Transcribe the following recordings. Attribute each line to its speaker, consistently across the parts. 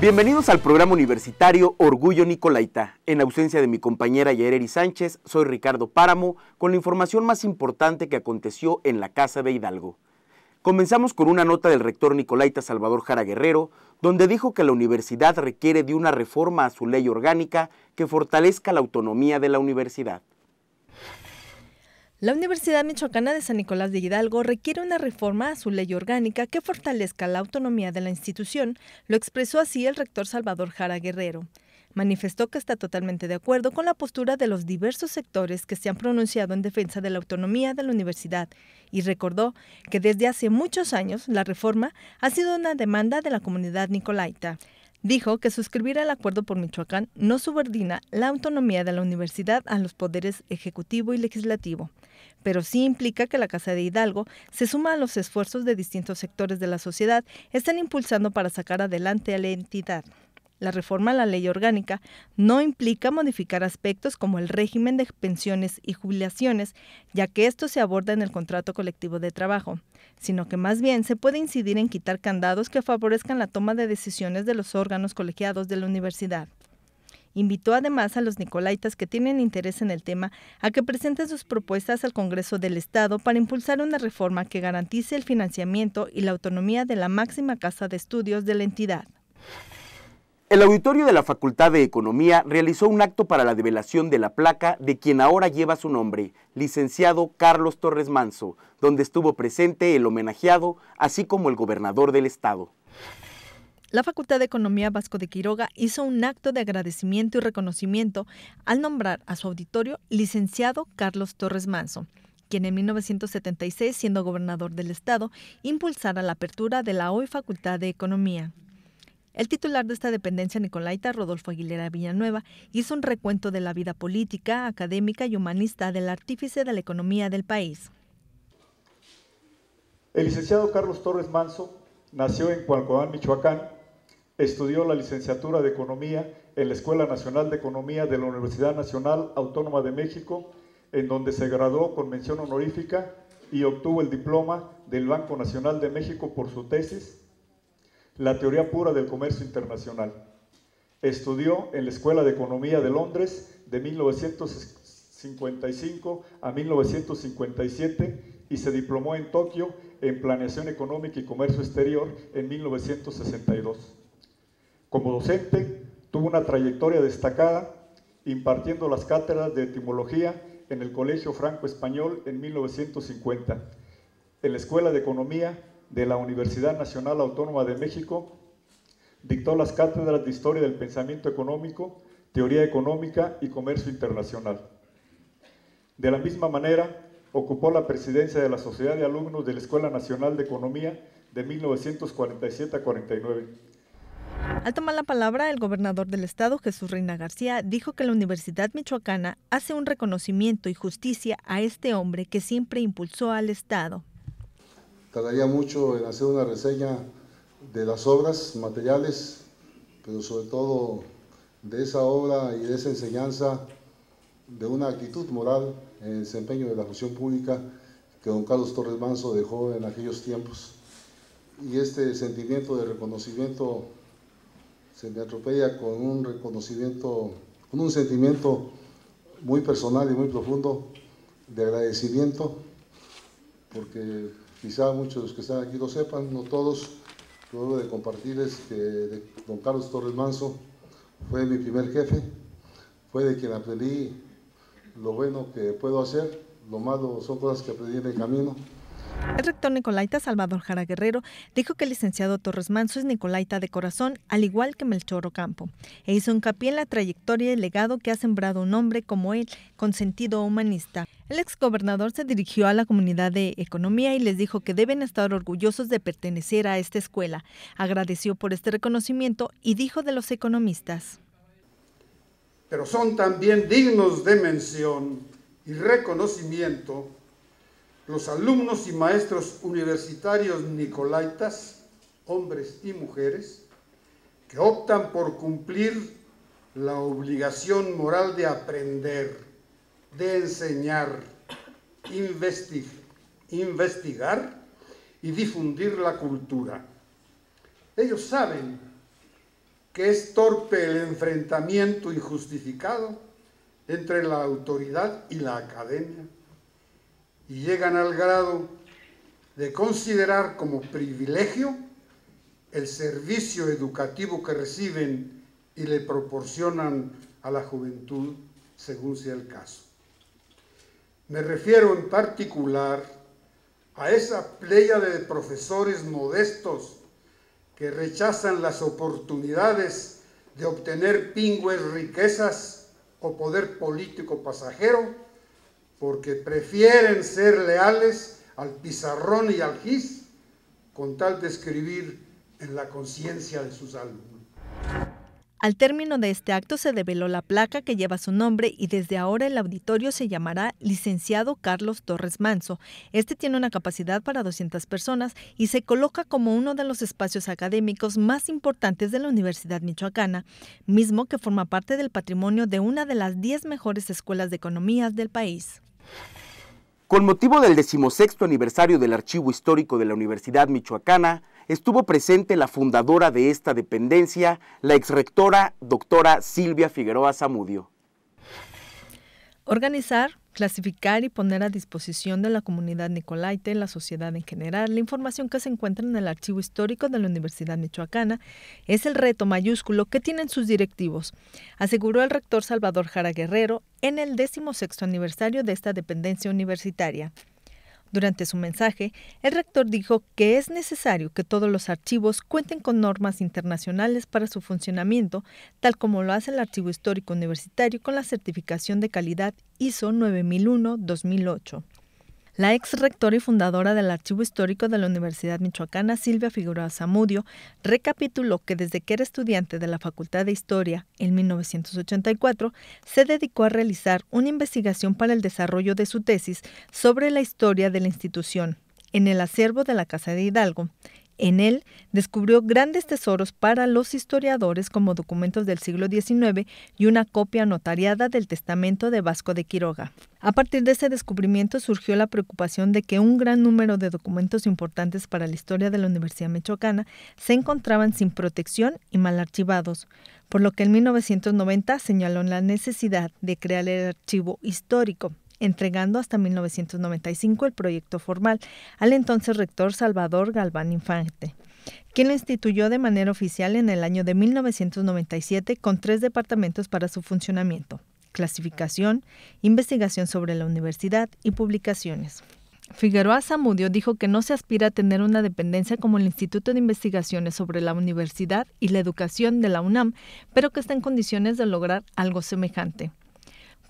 Speaker 1: Bienvenidos al programa universitario Orgullo Nicolaita. En ausencia de mi compañera Yereri Sánchez, soy Ricardo Páramo con la información más importante que aconteció en la Casa de Hidalgo. Comenzamos con una nota del rector Nicolaita Salvador Jara Guerrero, donde dijo que la universidad requiere de una reforma a su ley orgánica que fortalezca la autonomía de la universidad.
Speaker 2: La Universidad Michoacana de San Nicolás de Hidalgo requiere una reforma a su ley orgánica que fortalezca la autonomía de la institución, lo expresó así el rector Salvador Jara Guerrero. Manifestó que está totalmente de acuerdo con la postura de los diversos sectores que se han pronunciado en defensa de la autonomía de la universidad y recordó que desde hace muchos años la reforma ha sido una demanda de la comunidad nicolaita. Dijo que suscribir el acuerdo por Michoacán no subordina la autonomía de la universidad a los poderes ejecutivo y legislativo pero sí implica que la Casa de Hidalgo se suma a los esfuerzos de distintos sectores de la sociedad están impulsando para sacar adelante a la entidad. La reforma a la ley orgánica no implica modificar aspectos como el régimen de pensiones y jubilaciones, ya que esto se aborda en el contrato colectivo de trabajo, sino que más bien se puede incidir en quitar candados que favorezcan la toma de decisiones de los órganos colegiados de la universidad. Invitó además a los nicolaitas que tienen interés en el tema a que presenten sus propuestas al Congreso del Estado para impulsar una reforma que garantice el financiamiento y la autonomía de la máxima casa de estudios de la entidad.
Speaker 1: El auditorio de la Facultad de Economía realizó un acto para la develación de la placa de quien ahora lleva su nombre, licenciado Carlos Torres Manso, donde estuvo presente el homenajeado, así como el gobernador del estado
Speaker 2: la Facultad de Economía Vasco de Quiroga hizo un acto de agradecimiento y reconocimiento al nombrar a su auditorio licenciado Carlos Torres Manso, quien en 1976, siendo gobernador del estado, impulsara la apertura de la hoy Facultad de Economía. El titular de esta dependencia, Nicolaita Rodolfo Aguilera Villanueva, hizo un recuento de la vida política, académica y humanista del artífice de la economía del país.
Speaker 3: El licenciado Carlos Torres Manso nació en Cualcoán, Michoacán, Estudió la licenciatura de Economía en la Escuela Nacional de Economía de la Universidad Nacional Autónoma de México, en donde se graduó con mención honorífica y obtuvo el diploma del Banco Nacional de México por su tesis, La teoría pura del comercio internacional. Estudió en la Escuela de Economía de Londres de 1955 a 1957 y se diplomó en Tokio en Planeación Económica y Comercio Exterior en 1962. Como docente, tuvo una trayectoria destacada impartiendo las cátedras de etimología en el Colegio Franco Español en 1950, en la Escuela de Economía de la Universidad Nacional Autónoma de México, dictó las cátedras de Historia del Pensamiento Económico, Teoría Económica y Comercio Internacional. De la misma manera, ocupó la presidencia de la Sociedad de Alumnos de la Escuela Nacional de Economía de 1947 a 49
Speaker 2: al tomar la palabra, el gobernador del estado, Jesús Reina García, dijo que la Universidad Michoacana hace un reconocimiento y justicia a este hombre que siempre impulsó al estado.
Speaker 4: Tardaría mucho en hacer una reseña de las obras materiales, pero sobre todo de esa obra y de esa enseñanza de una actitud moral en el desempeño de la función pública que don Carlos Torres Manso dejó en aquellos tiempos. Y este sentimiento de reconocimiento se me atropella con un reconocimiento, con un sentimiento muy personal y muy profundo de agradecimiento, porque quizá muchos de los que están aquí lo sepan, no todos, luego de compartirles que don Carlos Torres Manso fue mi primer jefe, fue de quien aprendí lo bueno que puedo hacer, lo malo son cosas que aprendí en el camino
Speaker 2: el rector nicolaita Salvador Jara Guerrero dijo que el licenciado Torres Manso es nicolaita de corazón, al igual que Melchor Ocampo, e hizo hincapié en la trayectoria y legado que ha sembrado un hombre como él, con sentido humanista. El exgobernador se dirigió a la comunidad de economía y les dijo que deben estar orgullosos de pertenecer a esta escuela. Agradeció por este reconocimiento y dijo de los economistas.
Speaker 4: Pero son también dignos de mención y reconocimiento los alumnos y maestros universitarios nicolaitas, hombres y mujeres, que optan por cumplir la obligación moral de aprender, de enseñar, investigar y difundir la cultura. Ellos saben que es torpe el enfrentamiento injustificado entre la autoridad y la academia y llegan al grado de considerar como privilegio el servicio educativo que reciben y le proporcionan a la juventud, según sea el caso. Me refiero en particular a esa playa de profesores modestos que rechazan las oportunidades de obtener pingües riquezas o poder político pasajero porque prefieren ser leales al pizarrón y al gis con tal de escribir en la conciencia de sus alumnos.
Speaker 2: Al término de este acto se develó la placa que lleva su nombre y desde ahora el auditorio se llamará Licenciado Carlos Torres Manso. Este tiene una capacidad para 200 personas y se coloca como uno de los espacios académicos más importantes de la Universidad Michoacana, mismo que forma parte del patrimonio de una de las 10 mejores escuelas de economía del país.
Speaker 1: Con motivo del decimosexto aniversario del Archivo Histórico de la Universidad Michoacana, estuvo presente la fundadora de esta dependencia, la exrectora doctora Silvia Figueroa Zamudio.
Speaker 2: Organizar clasificar y poner a disposición de la comunidad nicolaita y la sociedad en general la información que se encuentra en el archivo histórico de la Universidad Michoacana es el reto mayúsculo que tienen sus directivos, aseguró el rector Salvador Jara Guerrero en el 16 aniversario de esta dependencia universitaria. Durante su mensaje, el rector dijo que es necesario que todos los archivos cuenten con normas internacionales para su funcionamiento, tal como lo hace el Archivo Histórico Universitario con la certificación de calidad ISO 9001-2008. La ex rectora y fundadora del Archivo Histórico de la Universidad Michoacana, Silvia Figueroa Zamudio, recapituló que desde que era estudiante de la Facultad de Historia en 1984, se dedicó a realizar una investigación para el desarrollo de su tesis sobre la historia de la institución en el acervo de la Casa de Hidalgo, en él descubrió grandes tesoros para los historiadores como documentos del siglo XIX y una copia notariada del testamento de Vasco de Quiroga. A partir de ese descubrimiento surgió la preocupación de que un gran número de documentos importantes para la historia de la Universidad Michoacana se encontraban sin protección y mal archivados, por lo que en 1990 señaló la necesidad de crear el archivo histórico entregando hasta 1995 el proyecto formal al entonces rector Salvador Galván Infante quien lo instituyó de manera oficial en el año de 1997 con tres departamentos para su funcionamiento, clasificación, investigación sobre la universidad y publicaciones. Figueroa Zamudio dijo que no se aspira a tener una dependencia como el Instituto de Investigaciones sobre la Universidad y la Educación de la UNAM, pero que está en condiciones de lograr algo semejante.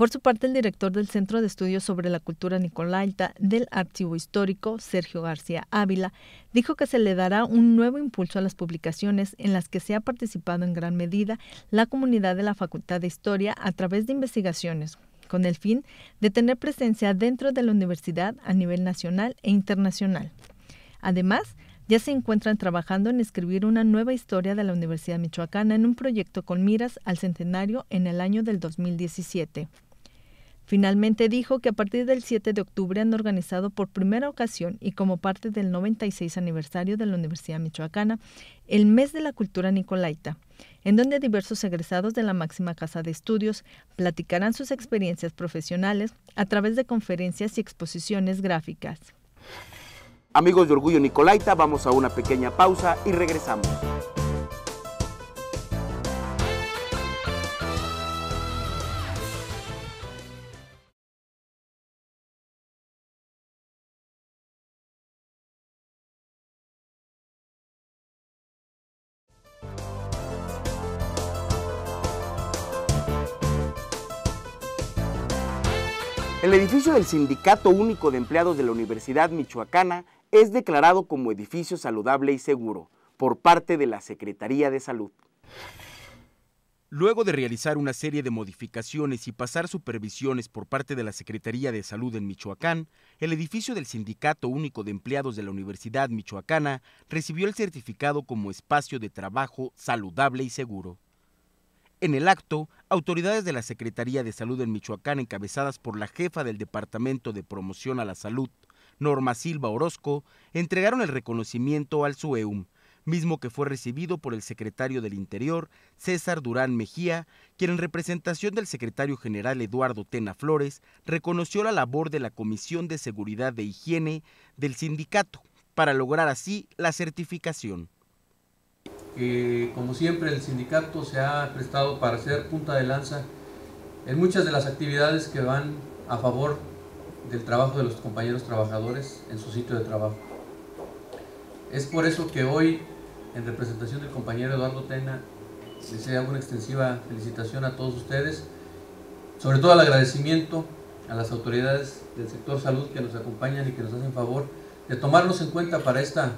Speaker 2: Por su parte, el director del Centro de Estudios sobre la Cultura Nicolaita del Archivo Histórico, Sergio García Ávila, dijo que se le dará un nuevo impulso a las publicaciones en las que se ha participado en gran medida la comunidad de la Facultad de Historia a través de investigaciones, con el fin de tener presencia dentro de la universidad a nivel nacional e internacional. Además, ya se encuentran trabajando en escribir una nueva historia de la Universidad Michoacana en un proyecto con miras al centenario en el año del 2017. Finalmente dijo que a partir del 7 de octubre han organizado por primera ocasión y como parte del 96 aniversario de la Universidad Michoacana el Mes de la Cultura Nicolaita, en donde diversos egresados de la máxima casa de estudios platicarán sus experiencias profesionales a través de conferencias y exposiciones gráficas.
Speaker 1: Amigos de Orgullo Nicolaita, vamos a una pequeña pausa y regresamos. El edificio del Sindicato Único de Empleados de la Universidad Michoacana es declarado como edificio saludable y seguro por parte de la Secretaría de Salud. Luego de realizar una serie de modificaciones y pasar supervisiones por parte de la Secretaría de Salud en Michoacán, el edificio del Sindicato Único de Empleados de la Universidad Michoacana recibió el certificado como espacio de trabajo saludable y seguro. En el acto, autoridades de la Secretaría de Salud en Michoacán, encabezadas por la jefa del Departamento de Promoción a la Salud, Norma Silva Orozco, entregaron el reconocimiento al SUEUM, mismo que fue recibido por el secretario del Interior, César Durán Mejía, quien en representación del secretario general Eduardo Tena Flores reconoció la labor de la Comisión de Seguridad de Higiene del sindicato para lograr así la certificación que como siempre el sindicato se ha prestado para ser punta de lanza en muchas de las actividades
Speaker 5: que van a favor del trabajo de los compañeros trabajadores en su sitio de trabajo. Es por eso que hoy, en representación del compañero Eduardo Tena, deseo una extensiva felicitación a todos ustedes, sobre todo el agradecimiento a las autoridades del sector salud que nos acompañan y que nos hacen favor de tomarnos en cuenta para, esta,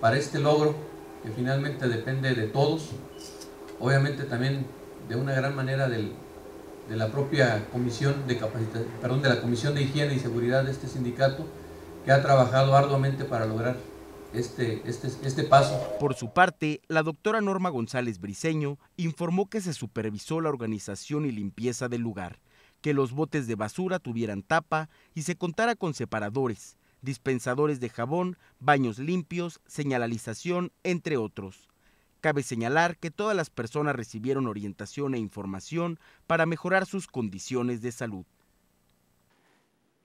Speaker 5: para este logro que finalmente depende de todos, obviamente también de una gran manera de la propia comisión de perdón, de la comisión de higiene y seguridad de este sindicato que ha trabajado arduamente para lograr
Speaker 1: este, este, este paso. Por su parte, la doctora Norma González Briseño informó que se supervisó la organización y limpieza del lugar, que los botes de basura tuvieran tapa y se contara con separadores, dispensadores de jabón, baños limpios, señalización, entre otros. Cabe señalar que todas las personas recibieron orientación e información para mejorar sus condiciones de salud.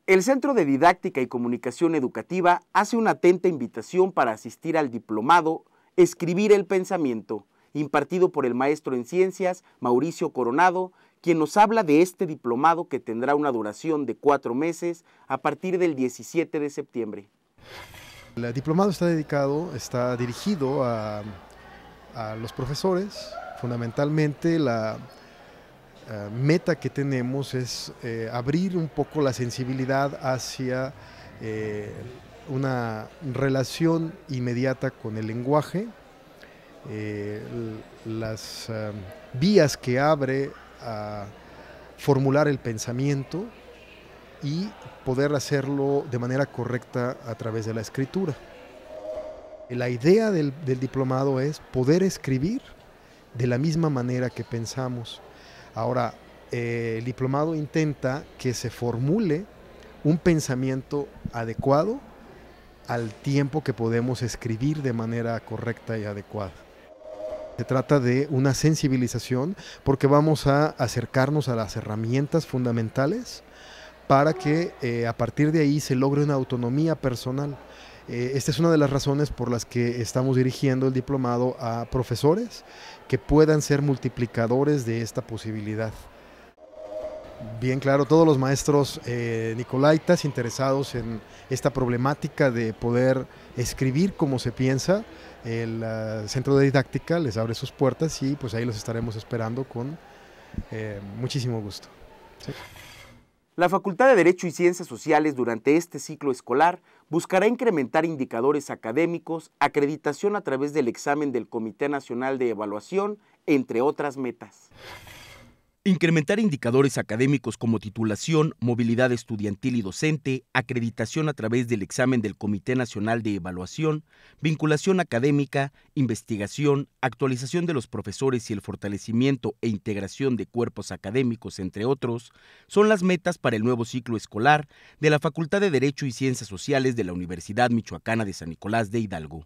Speaker 1: El Centro de Didáctica y Comunicación Educativa hace una atenta invitación para asistir al diplomado Escribir el Pensamiento, impartido por el maestro en ciencias Mauricio Coronado quien nos habla de este diplomado que tendrá una duración de cuatro meses a partir del 17 de septiembre.
Speaker 6: El diplomado está dedicado, está dirigido a, los profesores. Fundamentalmente la eh, meta que tenemos es eh, abrir un poco la sensibilidad hacia eh, una relación inmediata con el lenguaje, las vías que abre a formular el pensamiento y poder hacerlo de manera correcta a través de la escritura. La idea del, diplomado es poder escribir de la misma manera que pensamos. Ahora, eh, el diplomado intenta que se formule un pensamiento adecuado al tiempo que podemos escribir de manera correcta y adecuada. Se trata de una sensibilización porque vamos a acercarnos a las herramientas fundamentales para que eh, a partir de ahí se logre una autonomía personal. Eh, esta es una de las razones por las que estamos dirigiendo el diplomado a profesores que puedan ser multiplicadores de esta posibilidad. Bien claro, todos los maestros eh, nicolaitas interesados en esta problemática de poder escribir como se piensa, el ah, centro de didáctica les abre sus puertas y pues ahí los estaremos esperando con eh, muchísimo gusto.
Speaker 1: La Facultad de Derecho y Ciencias Sociales durante este ciclo escolar buscará incrementar indicadores académicos, acreditación a través del examen del Comité Nacional de Evaluación, entre otras metas. Incrementar indicadores académicos como titulación, movilidad estudiantil y docente, acreditación a través del examen del Comité Nacional de Evaluación, vinculación académica, investigación, actualización de los profesores y el fortalecimiento e integración de cuerpos académicos, entre otros, son las metas para el nuevo ciclo escolar de la Facultad de Derecho y Ciencias Sociales de la Universidad Michoacana de San Nicolás de Hidalgo.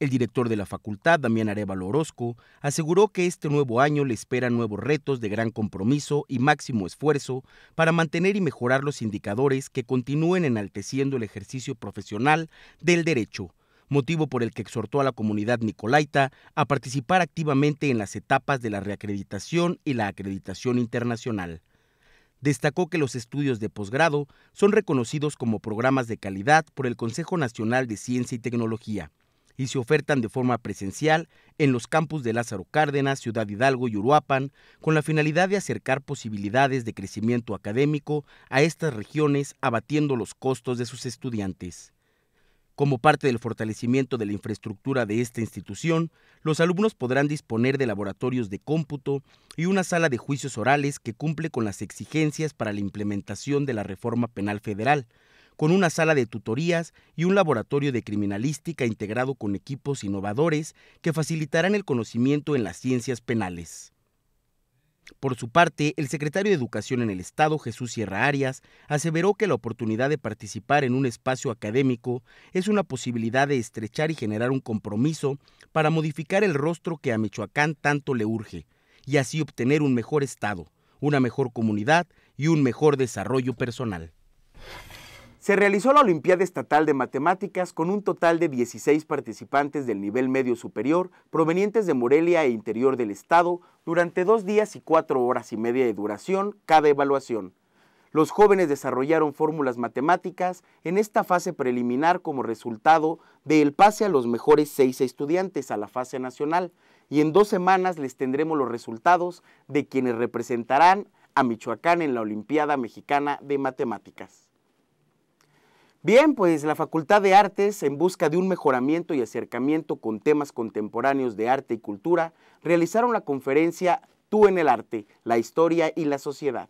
Speaker 1: El director de la facultad, Damián Arevalo Orozco, aseguró que este nuevo año le esperan nuevos retos de gran compromiso y máximo esfuerzo para mantener y mejorar los indicadores que continúen enalteciendo el ejercicio profesional del derecho, motivo por el que exhortó a la comunidad nicolaita a participar activamente en las etapas de la reacreditación y la acreditación internacional destacó que los estudios de posgrado son reconocidos como programas de calidad por el Consejo Nacional de Ciencia y Tecnología y se ofertan de forma presencial en los campus de Lázaro Cárdenas, Ciudad Hidalgo y Uruapan, con la finalidad de acercar posibilidades de crecimiento académico a estas regiones, abatiendo los costos de sus estudiantes. Como parte del fortalecimiento de la infraestructura de esta institución, los alumnos podrán disponer de laboratorios de cómputo y una sala de juicios orales que cumple con las exigencias para la implementación de la reforma penal federal, con una sala de tutorías y un laboratorio de criminalística integrado con equipos innovadores que facilitarán el conocimiento en las ciencias penales. Por su parte, el secretario de Educación en el Estado, Jesús Sierra Arias, aseveró que la oportunidad de participar en un espacio académico es una posibilidad de estrechar y generar un compromiso para modificar el rostro que a Michoacán tanto le urge, y así obtener un mejor Estado, una mejor comunidad y un mejor desarrollo personal. Se realizó la Olimpiada Estatal de Matemáticas con un total de 16 participantes del nivel medio superior provenientes de Morelia e interior del estado durante dos días y cuatro horas y media de duración cada evaluación. Los jóvenes desarrollaron fórmulas matemáticas en esta fase preliminar como resultado del pase a los mejores seis estudiantes a la fase nacional y en dos semanas les tendremos los resultados de quienes representarán a Michoacán en la Olimpiada Mexicana de Matemáticas. Bien, pues la Facultad de Artes, en busca de un mejoramiento y acercamiento con temas contemporáneos de arte y cultura, realizaron la conferencia Tú en el arte, la historia y la sociedad.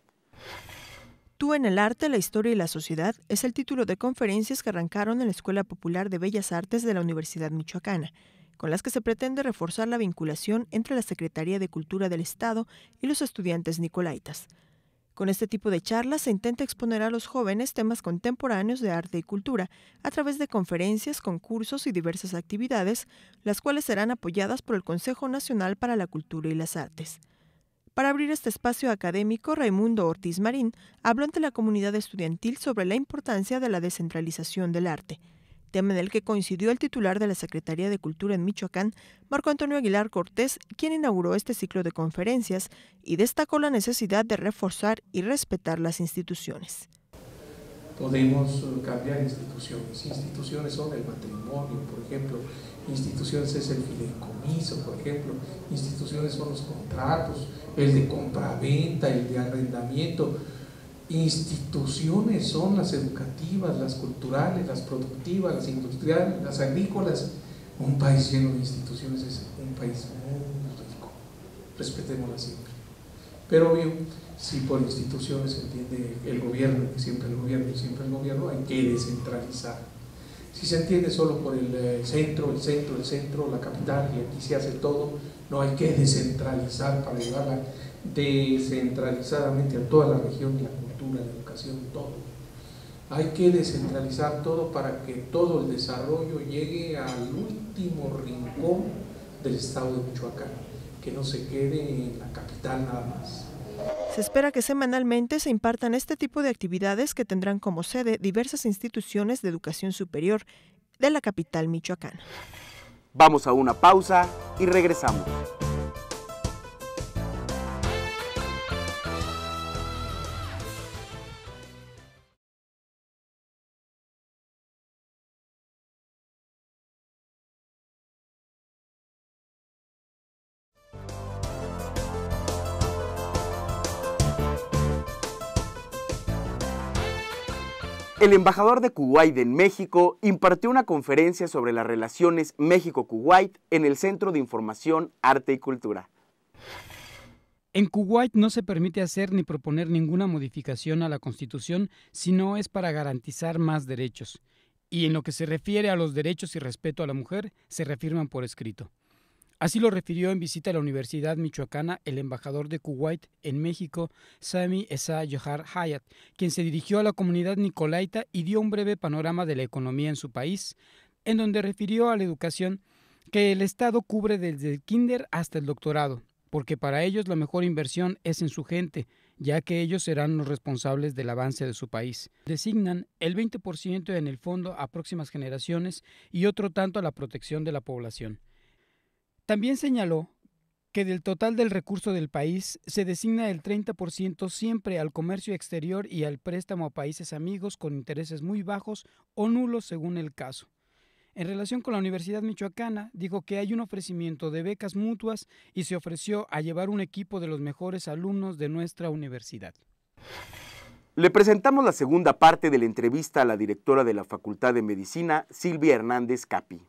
Speaker 7: Tú en el arte, la historia y la sociedad es el título de conferencias que arrancaron en la Escuela Popular de Bellas Artes de la Universidad Michoacana, con las que se pretende reforzar la vinculación entre la Secretaría de Cultura del Estado y los estudiantes nicolaitas. Con este tipo de charlas se intenta exponer a los jóvenes temas contemporáneos de arte y cultura a través de conferencias, concursos y diversas actividades, las cuales serán apoyadas por el Consejo Nacional para la Cultura y las Artes. Para abrir este espacio académico, Raimundo Ortiz Marín habló ante la comunidad estudiantil sobre la importancia de la descentralización del arte tema en el que coincidió el titular de la Secretaría de Cultura en Michoacán, Marco Antonio Aguilar Cortés, quien inauguró este ciclo de conferencias y destacó la necesidad de reforzar y respetar las instituciones.
Speaker 5: Podemos cambiar instituciones. Instituciones son el matrimonio, por ejemplo, instituciones es el fideicomiso, por ejemplo, instituciones son los contratos, el de compraventa, el de arrendamiento instituciones son las educativas, las culturales, las productivas, las industriales, las agrícolas. Un país lleno de instituciones es un país muy rico. Respetémosla siempre. Pero obvio, si por instituciones se entiende el gobierno, siempre el gobierno, siempre el gobierno, hay que descentralizar. Si se entiende solo por el eh, centro, el centro, el centro, la capital, y aquí se hace todo, no hay que descentralizar para llevarla descentralizadamente a toda la región y a educación, todo. Hay que descentralizar todo para que todo el desarrollo llegue al último rincón del estado de Michoacán, que no se quede en la capital nada más.
Speaker 7: Se espera que semanalmente se impartan este tipo de actividades que tendrán como sede diversas instituciones de educación superior de la capital michoacana.
Speaker 1: Vamos a una pausa y regresamos. El embajador de Kuwait en México impartió una conferencia sobre las relaciones México-Kuwait en el Centro de Información, Arte y Cultura.
Speaker 8: En Kuwait no se permite hacer ni proponer ninguna modificación a la Constitución si no es para garantizar más derechos. Y en lo que se refiere a los derechos y respeto a la mujer, se refirman por escrito. Así lo refirió en visita a la Universidad Michoacana el embajador de Kuwait en México, Sami Esa Johar Hayat, quien se dirigió a la comunidad nicolaita y dio un breve panorama de la economía en su país, en donde refirió a la educación que el Estado cubre desde el kinder hasta el doctorado, porque para ellos la mejor inversión es en su gente, ya que ellos serán los responsables del avance de su país. Designan el 20% en el fondo a próximas generaciones y otro tanto a la protección de la población. También señaló que del total del recurso del país se designa el 30% siempre al comercio exterior y al préstamo a países amigos con intereses muy bajos o nulos según el caso. En relación con la Universidad Michoacana, dijo que hay un ofrecimiento de becas mutuas y se ofreció a llevar un equipo de los mejores alumnos de nuestra universidad.
Speaker 1: Le presentamos la segunda parte de la entrevista a la directora de la Facultad de Medicina, Silvia Hernández Capi.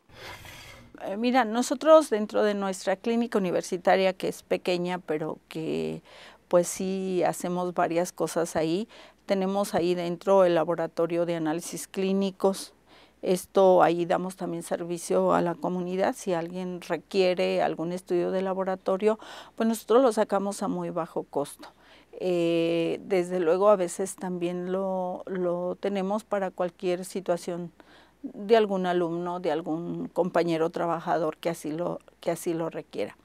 Speaker 9: Eh, mira, nosotros dentro de nuestra clínica universitaria, que es pequeña, pero que pues sí hacemos varias cosas ahí, tenemos ahí dentro el laboratorio de análisis clínicos. Esto ahí damos también servicio a la comunidad. Si alguien requiere algún estudio de laboratorio, pues nosotros lo sacamos a muy bajo costo. Eh, desde luego a veces también lo, lo tenemos para cualquier situación de algún alumno, de algún compañero trabajador que así lo, que así lo requiera.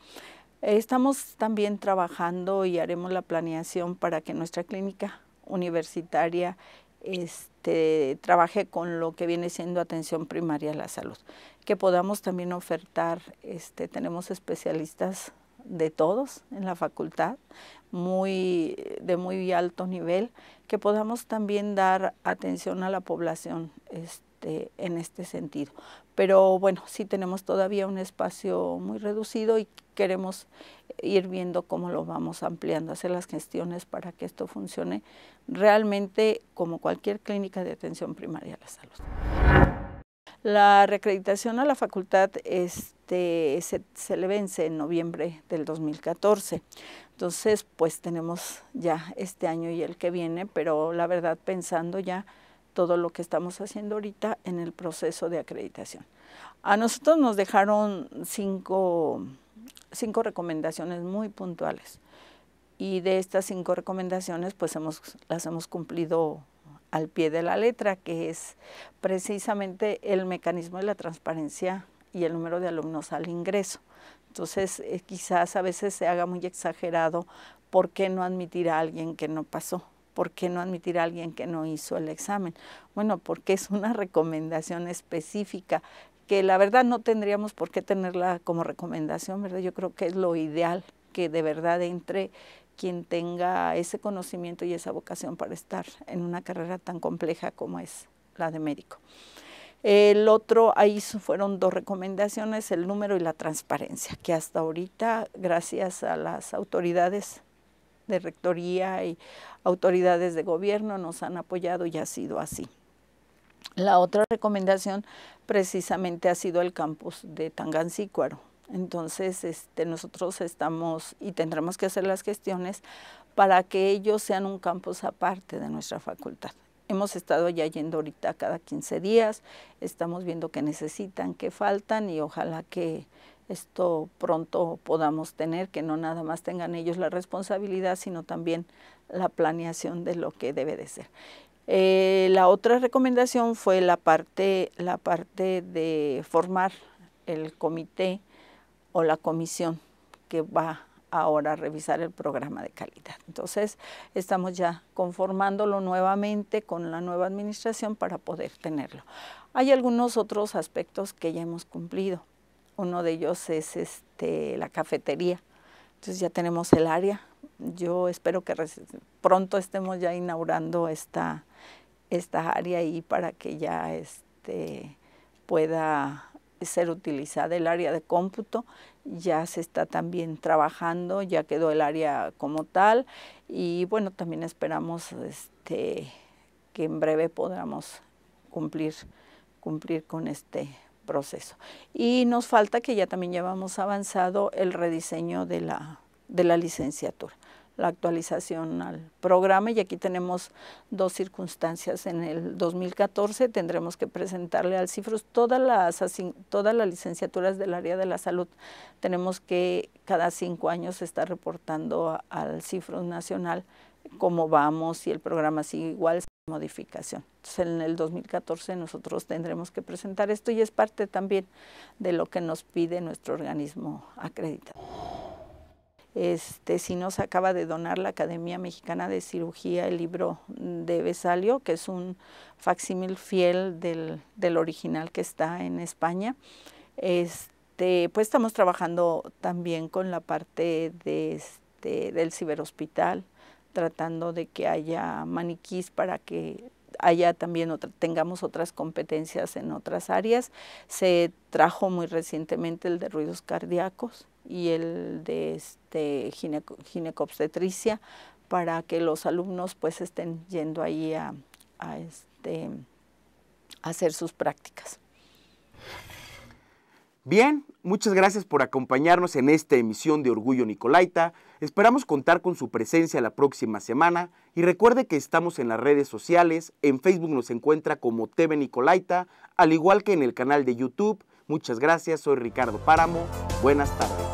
Speaker 9: Estamos también trabajando y haremos la planeación para que nuestra clínica universitaria este, trabaje con lo que viene siendo atención primaria a la salud, que podamos también ofertar, este, tenemos especialistas de todos en la facultad, muy, de muy alto nivel, que podamos también dar atención a la población este, este, en este sentido. Pero bueno, sí tenemos todavía un espacio muy reducido y queremos ir viendo cómo lo vamos ampliando, hacer las gestiones para que esto funcione realmente como cualquier clínica de atención primaria a la salud. La recreditación a la facultad este, se, se, le vence en noviembre del 2014. Entonces, pues tenemos ya este año y el que viene, pero la verdad pensando ya todo lo que estamos haciendo ahorita en el proceso de acreditación. A nosotros nos dejaron cinco, recomendaciones muy puntuales y de estas cinco recomendaciones pues hemos, las hemos cumplido al pie de la letra, que es precisamente el mecanismo de la transparencia y el número de alumnos al ingreso. Entonces, eh, quizás a veces se haga muy exagerado por qué no admitir a alguien que no pasó. ¿por qué no admitir a alguien que no hizo el examen? Bueno, porque es una recomendación específica que la verdad no tendríamos por qué tenerla como recomendación, ¿verdad? Yo creo que es lo ideal que de verdad entre quien tenga ese conocimiento y esa vocación para estar en una carrera tan compleja como es la de médico. El otro, ahí fueron dos recomendaciones, el número y la transparencia, que hasta ahorita, gracias a las autoridades de rectoría y autoridades de gobierno nos han apoyado y ha sido así. La otra recomendación precisamente ha sido el campus de Tangancícuaro. Entonces este, nosotros estamos y tendremos que hacer las gestiones para que ellos sean un campus aparte de nuestra facultad. Hemos estado ya yendo ahorita cada 15 días, estamos viendo qué necesitan, qué faltan y ojalá que esto pronto podamos tener, que no nada más tengan ellos la responsabilidad, sino también la planeación de lo que debe de ser. Eh, la otra recomendación fue la parte, la parte de formar el comité o la comisión que va ahora a revisar el programa de calidad. Entonces, estamos ya conformándolo nuevamente con la nueva administración para poder tenerlo. Hay algunos otros aspectos que ya hemos cumplido. Uno de ellos es este, la cafetería. Entonces ya tenemos el área. Yo espero que pronto estemos ya inaugurando esta, esta área y para que ya este, pueda ser utilizada el área de cómputo, ya se está también trabajando, ya quedó el área como tal y bueno, también esperamos este, que en breve podamos cumplir, cumplir con este proceso. Y nos falta que ya también llevamos avanzado el rediseño de la, de la licenciatura, la actualización al programa y aquí tenemos dos circunstancias. En el 2014 tendremos que presentarle al CIFRUS todas las, todas las licenciaturas del área de la salud. Tenemos que cada cinco años estar reportando al CIFRUS nacional cómo vamos, y el programa sigue igual, sin modificación. Entonces, en el 2014 nosotros tendremos que presentar esto y es parte también de lo que nos pide nuestro organismo acreditado. Este, si nos acaba de donar la Academia Mexicana de Cirugía el libro de Besalio, que es un facsímil fiel del, del, original que está en España. Este, pues estamos trabajando también con la parte de, este, del ciberhospital, tratando de que haya maniquís para que haya también otra, tengamos otras competencias en otras áreas. Se trajo muy recientemente el de ruidos cardíacos y el de este, ginecobstetricia para que los alumnos pues estén yendo ahí a, este, a hacer sus prácticas.
Speaker 1: Bien, muchas gracias por acompañarnos en esta emisión de Orgullo Nicolaita. Esperamos contar con su presencia la próxima semana y recuerde que estamos en las redes sociales, en Facebook nos encuentra como TV Nicolaita, al igual que en el canal de YouTube. Muchas gracias, soy Ricardo Páramo, buenas tardes.